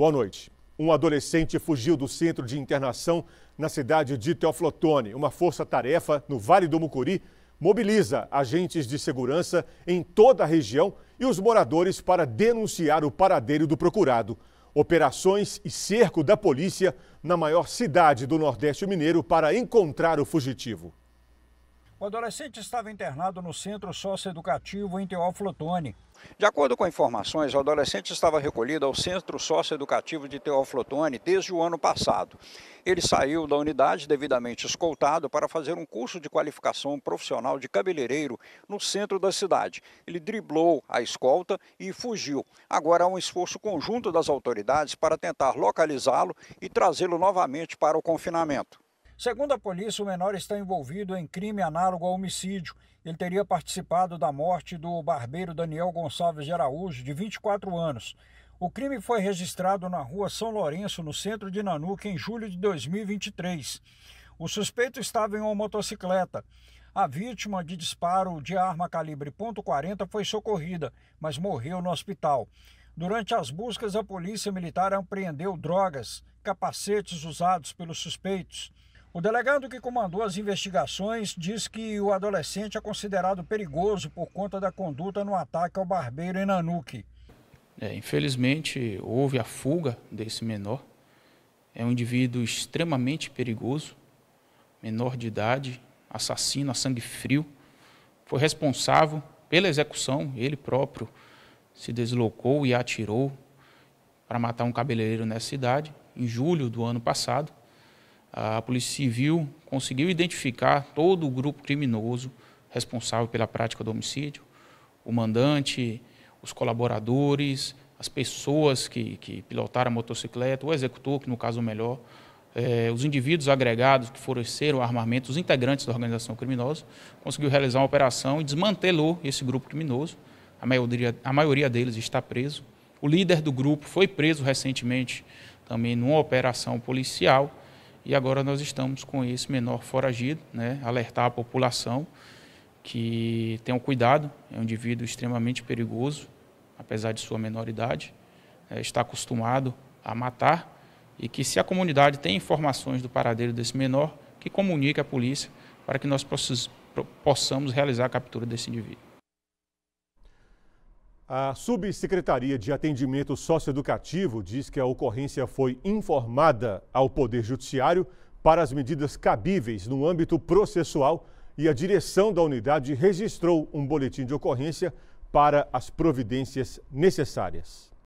Boa noite. Um adolescente fugiu do centro de internação na cidade de Teoflotone. Uma força-tarefa no Vale do Mucuri mobiliza agentes de segurança em toda a região e os moradores para denunciar o paradeiro do procurado. Operações e cerco da polícia na maior cidade do Nordeste Mineiro para encontrar o fugitivo. O adolescente estava internado no centro socioeducativo em Teófilo De acordo com informações, o adolescente estava recolhido ao Centro Socioeducativo de Teófilo desde o ano passado. Ele saiu da unidade devidamente escoltado para fazer um curso de qualificação profissional de cabeleireiro no centro da cidade. Ele driblou a escolta e fugiu. Agora há um esforço conjunto das autoridades para tentar localizá-lo e trazê-lo novamente para o confinamento. Segundo a polícia, o menor está envolvido em crime análogo a homicídio. Ele teria participado da morte do barbeiro Daniel Gonçalves de Araújo, de 24 anos. O crime foi registrado na rua São Lourenço, no centro de Nanuque, em julho de 2023. O suspeito estava em uma motocicleta. A vítima de disparo de arma calibre .40 foi socorrida, mas morreu no hospital. Durante as buscas, a polícia militar apreendeu drogas, capacetes usados pelos suspeitos. O delegado que comandou as investigações diz que o adolescente é considerado perigoso por conta da conduta no ataque ao barbeiro em Nanuque. É, infelizmente, houve a fuga desse menor. É um indivíduo extremamente perigoso, menor de idade, assassino a sangue frio. Foi responsável pela execução, ele próprio se deslocou e atirou para matar um cabeleireiro nessa cidade, em julho do ano passado a Polícia Civil conseguiu identificar todo o grupo criminoso responsável pela prática do homicídio, o mandante, os colaboradores, as pessoas que, que pilotaram a motocicleta, o executor, que no caso o melhor, eh, os indivíduos agregados que forneceram armamento, os integrantes da organização criminosa, conseguiu realizar uma operação e desmantelou esse grupo criminoso. A maioria, a maioria deles está preso. O líder do grupo foi preso recentemente também numa operação policial. E agora nós estamos com esse menor foragido, né? alertar a população que tenham cuidado, é um indivíduo extremamente perigoso, apesar de sua menoridade, é, né? está acostumado a matar e que se a comunidade tem informações do paradeiro desse menor, que comunique à polícia para que nós possamos realizar a captura desse indivíduo. A Subsecretaria de Atendimento Socioeducativo diz que a ocorrência foi informada ao Poder Judiciário para as medidas cabíveis no âmbito processual e a direção da unidade registrou um boletim de ocorrência para as providências necessárias.